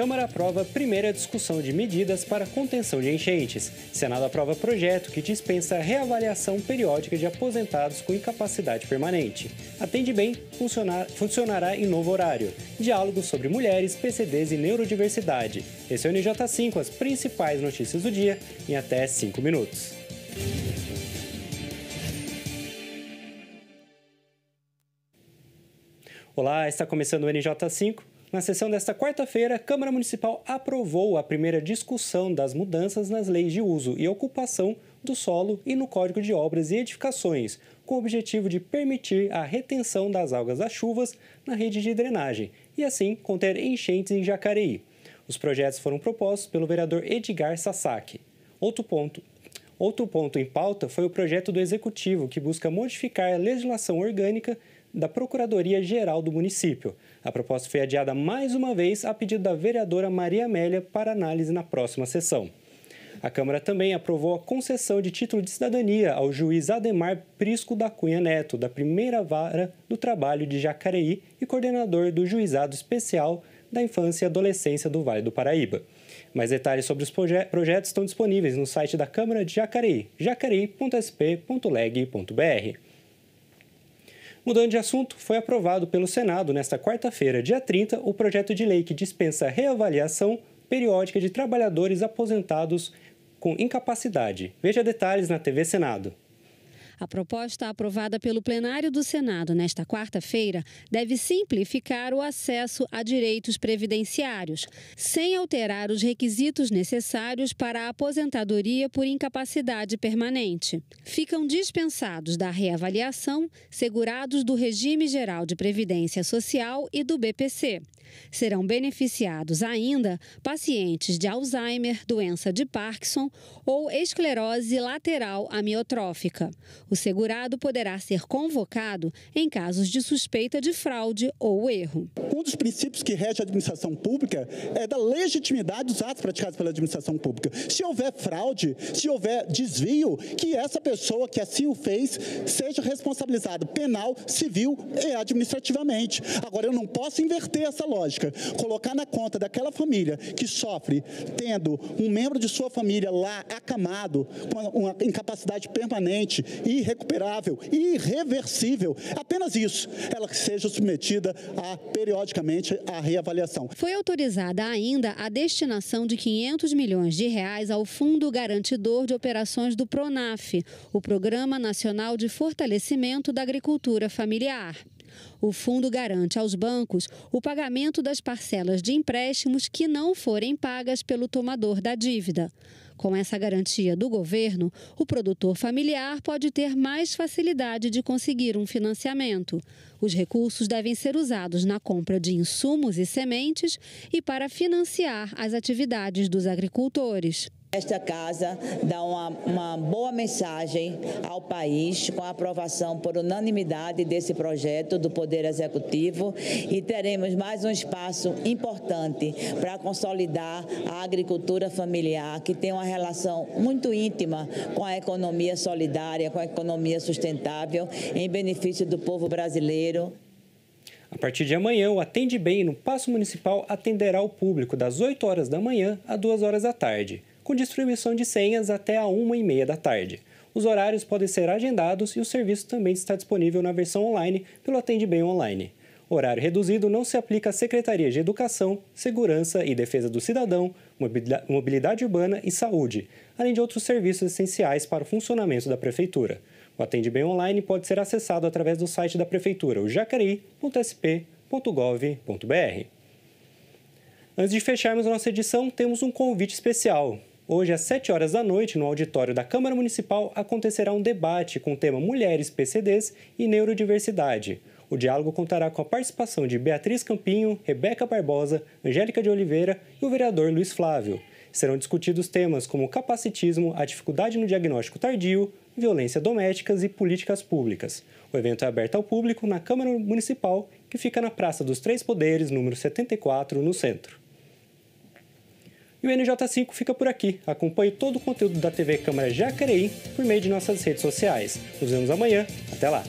Câmara aprova primeira discussão de medidas para contenção de enchentes. Senado aprova projeto que dispensa reavaliação periódica de aposentados com incapacidade permanente. Atende bem, funcionar, funcionará em novo horário. Diálogo sobre mulheres, PCDs e neurodiversidade. Esse é o NJ5, as principais notícias do dia, em até 5 minutos. Olá, está começando o NJ5 na sessão desta quarta-feira, a Câmara Municipal aprovou a primeira discussão das mudanças nas leis de uso e ocupação do solo e no Código de Obras e Edificações, com o objetivo de permitir a retenção das algas das chuvas na rede de drenagem e, assim, conter enchentes em Jacareí. Os projetos foram propostos pelo vereador Edgar Sasaki. Outro ponto Outro ponto em pauta foi o projeto do Executivo, que busca modificar a legislação orgânica da Procuradoria-Geral do município. A proposta foi adiada mais uma vez a pedido da vereadora Maria Amélia para análise na próxima sessão. A Câmara também aprovou a concessão de título de cidadania ao juiz Ademar Prisco da Cunha Neto, da primeira vara do trabalho de Jacareí e coordenador do Juizado Especial da infância e adolescência do Vale do Paraíba. Mais detalhes sobre os proje projetos estão disponíveis no site da Câmara de Jacareí, jacareí.sp.leg.br. Mudando de assunto, foi aprovado pelo Senado nesta quarta-feira, dia 30, o projeto de lei que dispensa a reavaliação periódica de trabalhadores aposentados com incapacidade. Veja detalhes na TV Senado. A proposta aprovada pelo plenário do Senado nesta quarta-feira deve simplificar o acesso a direitos previdenciários, sem alterar os requisitos necessários para a aposentadoria por incapacidade permanente. Ficam dispensados da reavaliação segurados do regime geral de previdência social e do BPC. Serão beneficiados ainda pacientes de Alzheimer, doença de Parkinson ou esclerose lateral amiotrófica. O segurado poderá ser convocado em casos de suspeita de fraude ou erro. Um dos princípios que rege a administração pública é da legitimidade dos atos praticados pela administração pública. Se houver fraude, se houver desvio, que essa pessoa que assim o fez seja responsabilizada penal, civil e administrativamente. Agora, eu não posso inverter essa lógica. Colocar na conta daquela família que sofre tendo um membro de sua família lá acamado, com uma incapacidade permanente e irrecuperável, irreversível. Apenas isso, ela que seja submetida a, periodicamente à reavaliação. Foi autorizada ainda a destinação de 500 milhões de reais ao Fundo Garantidor de Operações do PRONAF, o Programa Nacional de Fortalecimento da Agricultura Familiar. O fundo garante aos bancos o pagamento das parcelas de empréstimos que não forem pagas pelo tomador da dívida. Com essa garantia do governo, o produtor familiar pode ter mais facilidade de conseguir um financiamento. Os recursos devem ser usados na compra de insumos e sementes e para financiar as atividades dos agricultores. Esta casa dá uma, uma, boa mensagem ao país com a aprovação por unanimidade desse projeto do Poder Executivo e teremos mais um espaço importante para consolidar a agricultura familiar, que tem uma relação muito íntima com a economia solidária, com a economia sustentável, em benefício do povo brasileiro. A partir de amanhã, o Atende Bem no Passo Municipal atenderá o público das 8 horas da manhã às 2 horas da tarde com distribuição de senhas até a 1 e meia da tarde. Os horários podem ser agendados e o serviço também está disponível na versão online pelo Atende Bem Online. Horário reduzido não se aplica à Secretaria de Educação, Segurança e Defesa do Cidadão, Mobilidade Urbana e Saúde, além de outros serviços essenciais para o funcionamento da Prefeitura. O Atende Bem Online pode ser acessado através do site da Prefeitura, o jacareí.sp.gov.br. Antes de fecharmos nossa edição, temos um convite especial. Hoje, às 7 horas da noite, no auditório da Câmara Municipal, acontecerá um debate com o tema Mulheres, PCDs e Neurodiversidade. O diálogo contará com a participação de Beatriz Campinho, Rebeca Barbosa, Angélica de Oliveira e o vereador Luiz Flávio. Serão discutidos temas como capacitismo, a dificuldade no diagnóstico tardio, violência domésticas e políticas públicas. O evento é aberto ao público na Câmara Municipal, que fica na Praça dos Três Poderes, número 74, no centro. E o NJ5 fica por aqui. Acompanhe todo o conteúdo da TV Câmara Jacareí por meio de nossas redes sociais. Nos vemos amanhã. Até lá!